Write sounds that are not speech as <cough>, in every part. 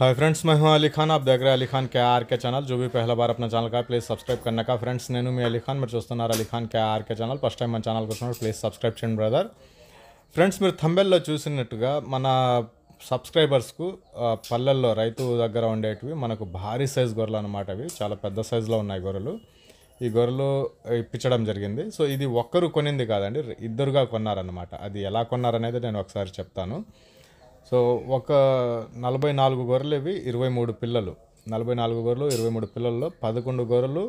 hi friends मैं हूं अली खान आप देख रहे हैं अली खान के आर के चैनल जो भी पहला बार अपना ఛానల్ का ప్లీజ్ సబ్స్క్రైబ్ కన్నా का ఫ్రెండ్స్ నేను మీ అలీ ఖాన్ మీరు చూస్తున్నారు Ali Khan K RK channel first time మన ఛానల్ కోసం ప్లీజ్ సబ్స్క్రైబ్ చేయండి బ్రదర్ ఫ్రెండ్స్ మీరు థంబెల్లో చూసినట్టుగా మన సబ్స్క్రైబర్స్కు పల్లెల్లో రైతు దగ్గర ఉండేటివి మనకు భారీ సైజ్ గొర్రెలు అనమాట అవి చాలా పెద్ద సైజులో ఉన్నాయి గొర్రెలు ఈ గొర్రెలు ఇప్పించడం జరిగింది సో ఇది ఒక్కరు కొనింది కాదండి ఇద్దరుగా కొన్నారనమాట అది ఎలా కొన్నారనేది నేను ఒకసారి చెప్తాను సో ఒక నలభై నాలుగు గొర్రెలు ఇవి ఇరవై మూడు పిల్లలు నలభై నాలుగు గొర్రెలు ఇరవై మూడు పిల్లల్లో పదకొండు గొర్రెలు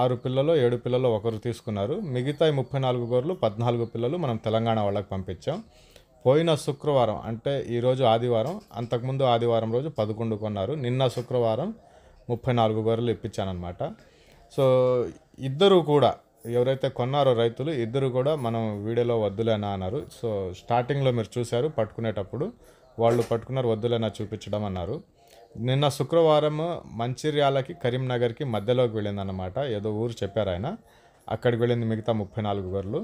ఆరు పిల్లలు ఏడు పిల్లలు ఒకరు తీసుకున్నారు మిగతా ముప్పై నాలుగు గొర్రెలు పద్నాలుగు పిల్లలు మనం తెలంగాణ వాళ్ళకి పంపించాం పోయిన శుక్రవారం అంటే ఈరోజు ఆదివారం అంతకుముందు ఆదివారం రోజు పదకొండు కొన్నారు నిన్న శుక్రవారం ముప్పై నాలుగు గొర్రెలు ఇప్పించానమాట సో ఇద్దరు కూడా ఎవరైతే కొన్నారో రైతులు ఇద్దరు కూడా మనం వీడియోలో వద్దులేనా అన్నారు సో స్టార్టింగ్లో మీరు చూశారు పట్టుకునేటప్పుడు వాళ్ళు పట్టుకున్నారు వద్దులేనా చూపించడం అన్నారు నిన్న శుక్రవారం మంచిర్యాలకి కరీంనగర్కి మధ్యలోకి వెళ్ళిందన్నమాట ఏదో ఊరు చెప్పారు ఆయన అక్కడికి వెళ్ళింది మిగతా ముప్పై నాలుగు గొర్రెలు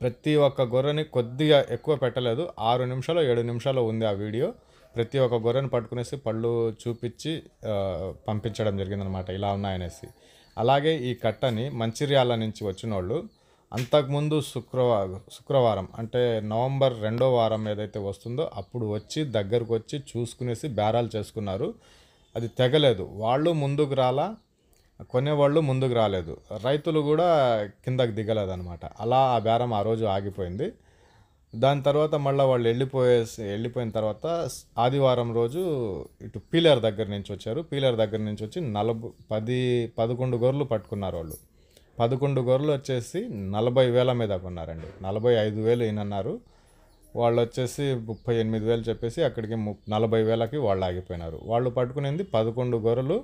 ప్రతి ఒక్క గొర్రెని కొద్దిగా ఎక్కువ పెట్టలేదు ఆరు నిమిషాలు ఏడు నిమిషాలు ఉంది ఆ వీడియో ప్రతి ఒక్క గొర్రెని పట్టుకునేసి పళ్ళు చూపించి పంపించడం జరిగిందనమాట ఇలా ఉన్నాయనేసి అలాగే ఈ కట్టని మంచిర్యాల నుంచి వచ్చిన వాళ్ళు అంతకుముందు శుక్రవారం శుక్రవారం అంటే నవంబర్ రెండో వారం ఏదైతే వస్తుందో అప్పుడు వచ్చి దగ్గరకు వచ్చి చూసుకునేసి బేరాలు చేసుకున్నారు అది తెగలేదు వాళ్ళు ముందుకు రాలా కొనేవాళ్ళు ముందుకు రాలేదు రైతులు కూడా కిందకు దిగలేదనమాట అలా ఆ బేరం ఆ రోజు ఆగిపోయింది దాని తర్వాత మళ్ళీ వాళ్ళు వెళ్ళిపోయే వెళ్ళిపోయిన తర్వాత ఆదివారం రోజు ఇటు పీలర్ దగ్గర నుంచి వచ్చారు పీలర్ దగ్గర నుంచి వచ్చి నలభై పది పదకొండు గొర్రెలు పట్టుకున్నారు వాళ్ళు పదకొండు గొర్రెలు వచ్చేసి నలభై వేల మీద కొన్నారండి నలభై ఐదు వేలు అయినన్నారు వాళ్ళు వచ్చేసి ముప్పై ఎనిమిది వేలు చెప్పేసి అక్కడికి ము నలభై వేలకి వాళ్ళు ఆగిపోయినారు వాళ్ళు పట్టుకునేది పదకొండు గొర్రెలు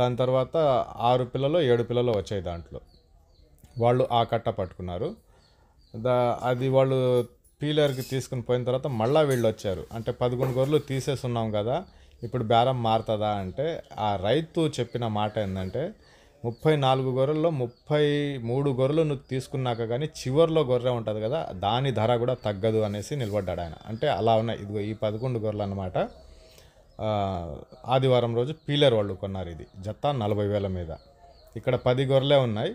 దాని తర్వాత ఆరు పిల్లలు ఏడు పిల్లలు వచ్చాయి దాంట్లో వాళ్ళు ఆ కట్ట పట్టుకున్నారు దా అది వాళ్ళు పీలర్కి తీసుకుని పోయిన తర్వాత మళ్ళీ వీళ్ళు వచ్చారు అంటే పదకొండు గొర్రెలు తీసేసున్నాం కదా ఇప్పుడు బేరం మారుతుందా అంటే ఆ రైతు చెప్పిన మాట ఏంటంటే ముప్పై నాలుగు గొర్రెల్లో ముప్పై మూడు గొర్రెలు నువ్వు తీసుకున్నాక కానీ చివరిలో గొర్రె ఉంటుంది కదా దాని ధర కూడా తగ్గదు అనేసి నిలబడ్డాడు ఆయన అంటే అలా ఉన్నాయి ఇదిగో ఈ పదకొండు గొర్రెలు అనమాట ఆదివారం రోజు పీలర్ వాళ్ళు కొన్నారు ఇది జత్తా నలభై వేల మీద ఇక్కడ పది గొర్రెలే ఉన్నాయి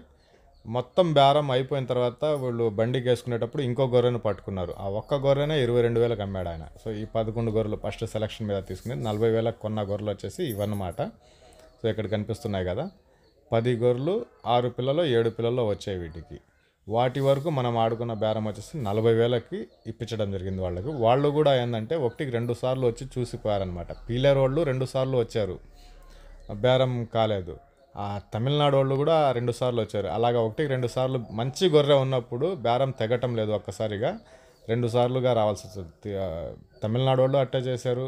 మొత్తం బేరం అయిపోయిన తర్వాత వీళ్ళు బండికి వేసుకునేటప్పుడు ఇంకో గొర్రెను పట్టుకున్నారు ఆ ఒక్క గొర్రెనే ఇరవై రెండు వేలకు అమ్మాడు ఆయన సో ఈ పదకొండు గొర్రెలు ఫస్ట్ సెలక్షన్ మీద తీసుకుని నలభై వేలకు కొన్న గొర్రెలు వచ్చేసి ఇవన్నమాట సో ఇక్కడ కనిపిస్తున్నాయి కదా పది గొర్రెలు ఆరు పిల్లలు ఏడు పిల్లలు వచ్చాయి వీటికి వాటి వరకు మనం ఆడుకున్న బేరం వచ్చేసి నలభై వేలకి ఇప్పించడం జరిగింది వాళ్ళకు వాళ్ళు కూడా ఏంటంటే ఒకటికి రెండు సార్లు వచ్చి చూసిపోయారనమాట పీలేరు వాళ్ళు రెండు సార్లు వచ్చారు బేరం కాలేదు ఆ తమిళనాడు వాళ్ళు కూడా రెండు సార్లు వచ్చారు అలాగా ఒకటి రెండు సార్లు మంచి గొర్రె ఉన్నప్పుడు బేరం తెగటం లేదు ఒక్కసారిగా రెండు సార్లుగా రావాల్సి వస్తుంది తమిళనాడు వాళ్ళు అట్టే చేశారు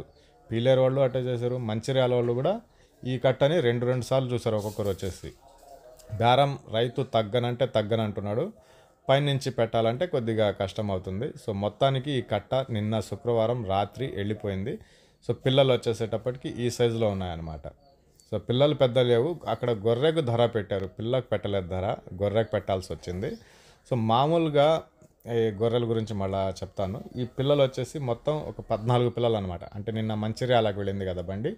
పీలేరు వాళ్ళు అట్టే చేశారు మంచిర్యాల వాళ్ళు కూడా ఈ కట్టని రెండు రెండు సార్లు చూసారు ఒక్కొక్కరు వచ్చేసి బేరం రైతు తగ్గనంటే తగ్గనంటున్నాడు పైనుంచి పెట్టాలంటే కొద్దిగా కష్టం అవుతుంది సో మొత్తానికి ఈ కట్ట నిన్న శుక్రవారం రాత్రి వెళ్ళిపోయింది సో పిల్లలు వచ్చేసేటప్పటికి ఈ సైజులో ఉన్నాయన్నమాట సో పిల్లలు పెద్ద లేవు అక్కడ గొర్రెకు ధర పెట్టారు పిల్లకు పెట్టలేదు ధర గొర్రెకు పెట్టాల్సి వచ్చింది సో మామూలుగా ఈ గొర్రెల గురించి మళ్ళీ చెప్తాను ఈ పిల్లలు వచ్చేసి మొత్తం ఒక పద్నాలుగు పిల్లలు అనమాట అంటే నిన్న మంచిర్యాలకు వెళ్ళింది కదా బండి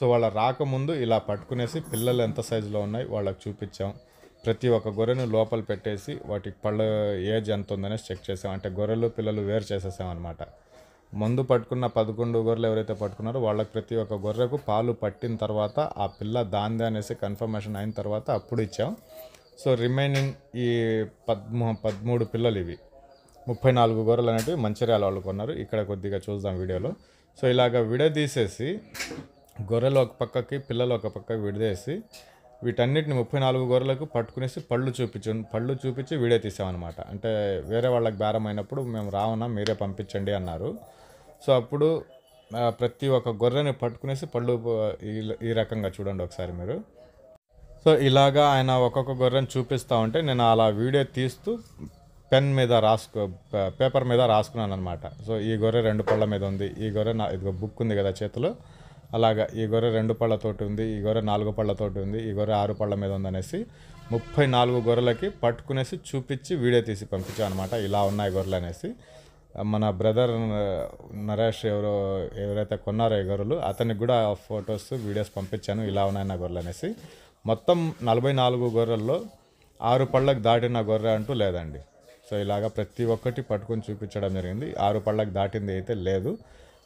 సో వాళ్ళ రాకముందు ఇలా పట్టుకునేసి పిల్లలు ఎంత సైజులో ఉన్నాయి వాళ్ళకి చూపించాం ప్రతి ఒక్క గొర్రెను లోపల పెట్టేసి వాటి పళ్ళ ఏజ్ ఎంత ఉందనేసి చెక్ చేసాం అంటే గొర్రెలు పిల్లలు వేరు చేసేసాం అనమాట మందు పట్టుకున్న పదకొండు గొర్రెలు ఎవరైతే పట్టుకున్నారో వాళ్ళకి ప్రతి ఒక్క గొర్రెకు పాలు పట్టిన తర్వాత ఆ పిల్ల దాంది అనేసి కన్ఫర్మేషన్ అయిన తర్వాత అప్పుడు ఇచ్చాం సో రిమైనింగ్ ఈ పద్మ పదమూడు పిల్లలు ఇవి ముప్పై నాలుగు గొర్రెలు అనేవి మంచిర్యాల వాళ్ళు కొన్నారు ఇక్కడ కొద్దిగా చూద్దాం వీడియోలో సో ఇలాగ విడదీసేసి గొర్రెలు ఒక పక్కకి పిల్లలు ఒక పక్కకి విడదేసి వీటన్నిటిని ముప్పై నాలుగు గొర్రెలకు పట్టుకునేసి పళ్ళు చూపించు పళ్ళు చూపించి వీడియో తీసామన్నమాట అంటే వేరే వాళ్ళకి భారమైనప్పుడు మేము రావన్నా మీరే పంపించండి అన్నారు సో అప్పుడు ప్రతి ఒక్క గొర్రెని పట్టుకునేసి పళ్ళు ఈ రకంగా చూడండి ఒకసారి మీరు సో ఇలాగా ఆయన ఒక్కొక్క గొర్రెని చూపిస్తూ ఉంటే నేను అలా వీడియో తీస్తూ పెన్ మీద రాసుకో పేపర్ మీద రాసుకున్నాను అనమాట సో ఈ గొర్రె రెండు పళ్ళ మీద ఉంది ఈ గొర్రె నా ఇదిగో బుక్ ఉంది కదా చేతిలో అలాగా ఈ గొర్రె రెండు పళ్ళతోటి ఉంది ఈ గొర్రె నాలుగు పళ్ళతోటి ఉంది ఈ గొర్రె ఆరు పళ్ళ మీద ఉందనేసి ముప్పై నాలుగు గొర్రెలకి పట్టుకునేసి చూపించి వీడియో తీసి పంపించాం అనమాట ఇలా ఉన్నాయి గొర్రెలు అనేసి మన బ్రదర్ నరేష్ ఎవరో ఎవరైతే కొన్నారో ఈ గొర్రెలు అతనికి కూడా ఫొటోస్ వీడియోస్ పంపించాను ఇలా ఉన్నాయి నా గొర్రెలు అనేసి మొత్తం నలభై నాలుగు గొర్రెల్లో ఆరు పళ్ళకు దాటిన గొర్రె అంటూ లేదండి సో ఇలాగ ప్రతి ఒక్కటి పట్టుకొని చూపించడం జరిగింది ఆరు పళ్ళకు దాటింది అయితే లేదు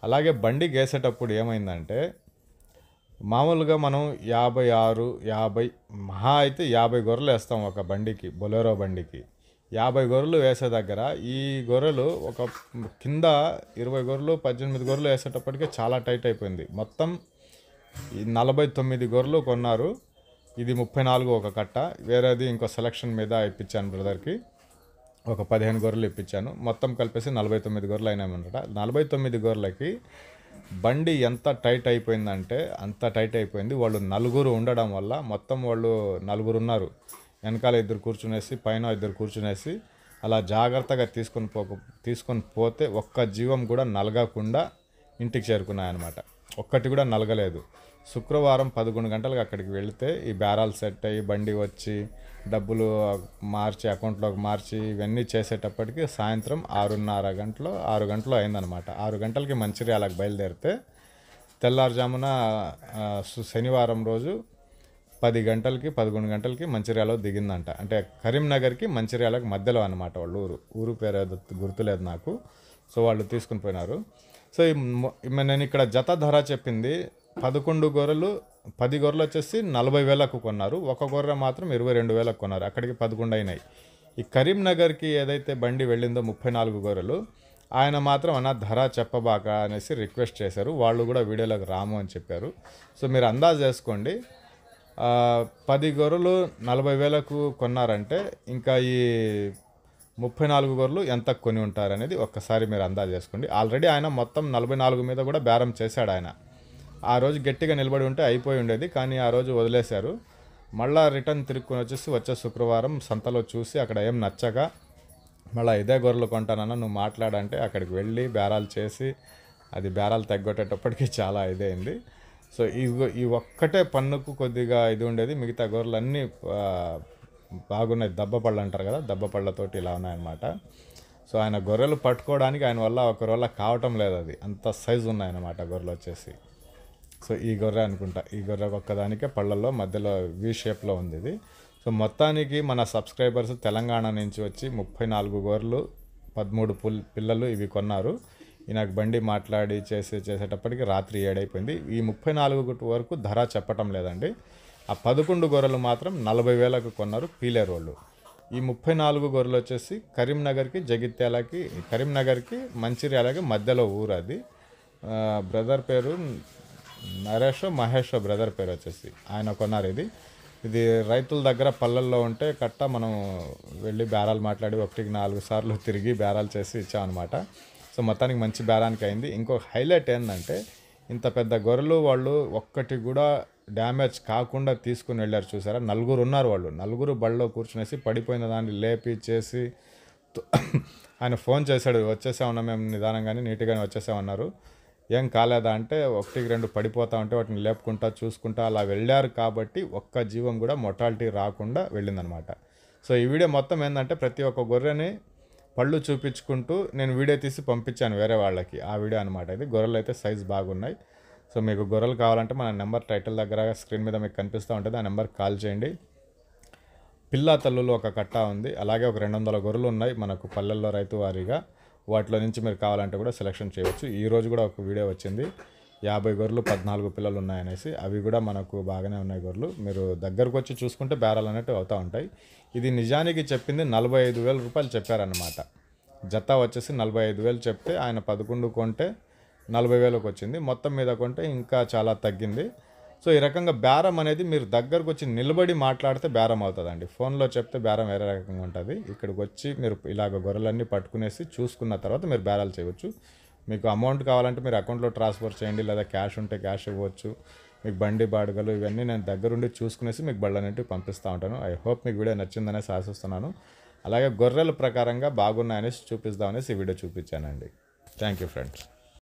అలాగే బండి గేసేటప్పుడు ఏమైందంటే మామూలుగా మనం యాభై ఆరు యాభై మహా అయితే యాభై గొర్రెలు వేస్తాం ఒక బండికి బొలెరో బండికి యాభై గొర్రెలు వేసే దగ్గర ఈ గొర్రెలు ఒక కింద ఇరవై గొర్రెలు పద్దెనిమిది గొర్రెలు వేసేటప్పటికే చాలా టైట్ అయిపోయింది మొత్తం నలభై తొమ్మిది గొర్రెలు కొన్నారు ఇది ముప్పై నాలుగు ఒక కట్ట వేరేది ఇంకో సెలక్షన్ మీద ఇప్పించాను బ్రదర్కి ఒక పదిహేను గొర్రెలు ఇప్పించాను మొత్తం కలిపేసి నలభై తొమ్మిది గొర్రెలు అయినామన్నమాట నలభై తొమ్మిది గొర్రెలకి బండి ఎంత టైట్ అయిపోయిందంటే అంత టైట్ అయిపోయింది వాళ్ళు నలుగురు ఉండడం వల్ల మొత్తం వాళ్ళు నలుగురు ఉన్నారు వెనకాల ఇద్దరు కూర్చునేసి పైన ఇద్దరు కూర్చునేసి అలా జాగ్రత్తగా తీసుకొని పోక తీసుకొని పోతే ఒక్క జీవం కూడా నలగకుండా ఇంటికి చేరుకున్నాయన్నమాట ఒక్కటి కూడా నలగలేదు శుక్రవారం పదకొండు గంటలకు అక్కడికి వెళితే ఈ బేరాలు సెట్ అయ్యి బండి వచ్చి డబ్బులు మార్చి అకౌంట్లోకి మార్చి ఇవన్నీ చేసేటప్పటికి సాయంత్రం ఆరున్నర గంటలో ఆరు గంటలు అయిందనమాట ఆరు గంటలకి మంచిర్యాలకు బయలుదేరితే తెల్లారుజామున శనివారం రోజు పది గంటలకి పదకొండు గంటలకి మంచిర్యాలో దిగిందంట అంటే కరీంనగర్కి మంచిర్యాలకు మధ్యలో అనమాట వాళ్ళు ఊరు ఊరు పేరు గుర్తులేదు నాకు సో వాళ్ళు తీసుకుని పోయినారు సో నేను ఇక్కడ జత ధర చెప్పింది పదకొండు గొర్రెలు పది గొర్రెలు వచ్చేసి నలభై వేలకు కొన్నారు ఒక గొర్రె మాత్రం ఇరవై రెండు వేలకు కొన్నారు అక్కడికి పదకొండు అయినాయి ఈ కరీంనగర్కి ఏదైతే బండి వెళ్ళిందో ముప్పై నాలుగు గొర్రెలు ఆయన మాత్రం అన్న ధర చెప్పబాక అనేసి రిక్వెస్ట్ చేశారు వాళ్ళు కూడా వీడియోలోకి రాము అని చెప్పారు సో మీరు అందాజ్ చేసుకోండి పది గొర్రెలు నలభై వేలకు కొన్నారంటే ఇంకా ఈ ముప్పై నాలుగు గొర్రెలు ఎంత కొని ఉంటారనేది ఒక్కసారి మీరు అందాజ్ చేసుకోండి ఆల్రెడీ ఆయన మొత్తం నలభై నాలుగు మీద కూడా బేరం చేశాడు ఆయన ఆ రోజు గట్టిగా నిలబడి ఉంటే అయిపోయి ఉండేది కానీ ఆ రోజు వదిలేశారు మళ్ళా రిటర్న్ తిరుక్కుని వచ్చేసి వచ్చే శుక్రవారం సంతలో చూసి అక్కడ ఏం నచ్చక మళ్ళీ ఇదే గొర్రెలు కొంటానన్నా నువ్వు మాట్లాడంటే అక్కడికి వెళ్ళి బేరాలు చేసి అది బేరాలు తగ్గొట్టేటప్పటికి చాలా ఇదైంది సో ఈ ఈ ఒక్కటే పన్నుకు కొద్దిగా ఇది ఉండేది మిగతా గొర్రెలన్నీ బాగున్నాయి దెబ్బ పళ్ళు అంటారు కదా దెబ్బ పళ్ళతోటి ఇలా ఉన్నాయన్నమాట సో ఆయన గొర్రెలు పట్టుకోవడానికి ఆయన వల్ల ఒకరి వల్ల కావటం లేదు అది అంత సైజు ఉన్నాయన్నమాట గొర్రెలు వచ్చేసి సో ఈ గొర్రె అనుకుంటా ఈ గొర్రె ఒక్కదానికే పళ్ళల్లో మధ్యలో వి షేప్లో ఉంది ఇది సో మొత్తానికి మన సబ్స్క్రైబర్స్ తెలంగాణ నుంచి వచ్చి ముప్పై నాలుగు గొర్రెలు పదమూడు పుల్ పిల్లలు ఇవి కొన్నారు ఈ నాకు బండి మాట్లాడి చేసి చేసేటప్పటికి రాత్రి ఏడైపోయింది ఈ ముప్పై నాలుగు వరకు ధర చెప్పటం లేదండి ఆ పదకొండు గొర్రెలు మాత్రం నలభై వేలకు కొన్నారు పీలేరు వాళ్ళు ఈ ముప్పై నాలుగు గొర్రెలు వచ్చేసి కరీంనగర్కి జగిత్యాలకి కరీంనగర్కి మంచిర్యాలకి మధ్యలో ఊరు అది బ్రదర్ పేరు నరేష్ మహేష్ బ్రదర్ పేరు వచ్చేసి ఆయన కొన్నారు ఇది ఇది రైతుల దగ్గర పల్లెల్లో ఉంటే కట్ట మనం వెళ్ళి బేరాలు మాట్లాడి ఒకటికి నాలుగు సార్లు తిరిగి బేరాలు చేసి ఇచ్చామన్నమాట సో మొత్తానికి మంచి బేరానికి అయింది ఇంకో హైలైట్ ఏంటంటే ఇంత పెద్ద గొర్రెలు వాళ్ళు ఒక్కటి కూడా డ్యామేజ్ కాకుండా తీసుకుని వెళ్ళారు చూసారా నలుగురు ఉన్నారు వాళ్ళు నలుగురు బళ్ళలో కూర్చునేసి పడిపోయిన దాన్ని లేపి చేసి <coughs> ఆయన ఫోన్ చేశాడు వచ్చేసామన్నా మేము నిదానంగానే నీట్గానే వచ్చేసామన్నారు ఏం కాలేదా అంటే ఒకటికి రెండు పడిపోతా ఉంటే వాటిని లేపుకుంటా చూసుకుంటా అలా వెళ్ళారు కాబట్టి ఒక్క జీవం కూడా మొటాలిటీ రాకుండా వెళ్ళిందనమాట సో ఈ వీడియో మొత్తం ఏంటంటే ప్రతి ఒక్క గొర్రెని పళ్ళు చూపించుకుంటూ నేను వీడియో తీసి పంపించాను వేరే వాళ్ళకి ఆ వీడియో అనమాట ఇది గొర్రెలు అయితే సైజు బాగున్నాయి సో మీకు గొర్రెలు కావాలంటే మన నెంబర్ టైటిల్ దగ్గర స్క్రీన్ మీద మీకు కనిపిస్తూ ఉంటుంది ఆ నెంబర్కి కాల్ చేయండి పిల్లా తల్లులు ఒక కట్ట ఉంది అలాగే ఒక రెండు వందల గొర్రెలు ఉన్నాయి మనకు పల్లెల్లో రైతు వారీగా వాటిలో నుంచి మీరు కావాలంటే కూడా సెలెక్షన్ చేయవచ్చు ఈరోజు కూడా ఒక వీడియో వచ్చింది యాభై గొర్రెలు పద్నాలుగు పిల్లలు ఉన్నాయనేసి అవి కూడా మనకు బాగానే ఉన్నాయి గొర్రెలు మీరు దగ్గరకు వచ్చి చూసుకుంటే బేరాలు అనేవి అవుతూ ఉంటాయి ఇది నిజానికి చెప్పింది నలభై ఐదు వేల రూపాయలు చెప్పారనమాట జత వచ్చేసి నలభై ఐదు వేలు చెప్తే ఆయన పదకొండు కొంటే నలభై వేలకు వచ్చింది మొత్తం మీద కొంటే ఇంకా చాలా తగ్గింది సో ఈ రకంగా బేరం అనేది మీరు దగ్గరకు వచ్చి నిలబడి మాట్లాడితే బేరం అవుతుందండి ఫోన్లో చెప్తే బేరం వేరే రకంగా ఉంటుంది ఇక్కడికి వచ్చి మీరు ఇలాగ గొర్రెలన్నీ పట్టుకునేసి చూసుకున్న తర్వాత మీరు బేరాలు చేయవచ్చు మీకు అమౌంట్ కావాలంటే మీరు అకౌంట్లో ట్రాన్స్ఫర్ చేయండి లేదా క్యాష్ ఉంటే క్యాష్ ఇవ్వచ్చు మీకు బండి బాడుగలు ఇవన్నీ నేను దగ్గరుండి చూసుకునేసి మీకు బళ్ళు పంపిస్తూ ఉంటాను ఐ హోప్ మీకు వీడియో నచ్చిందనేసి ఆశిస్తున్నాను అలాగే గొర్రెల ప్రకారంగా బాగున్నాయనేసి చూపిస్తామనేసి ఈ వీడియో చూపించానండి థ్యాంక్ యూ ఫ్రెండ్స్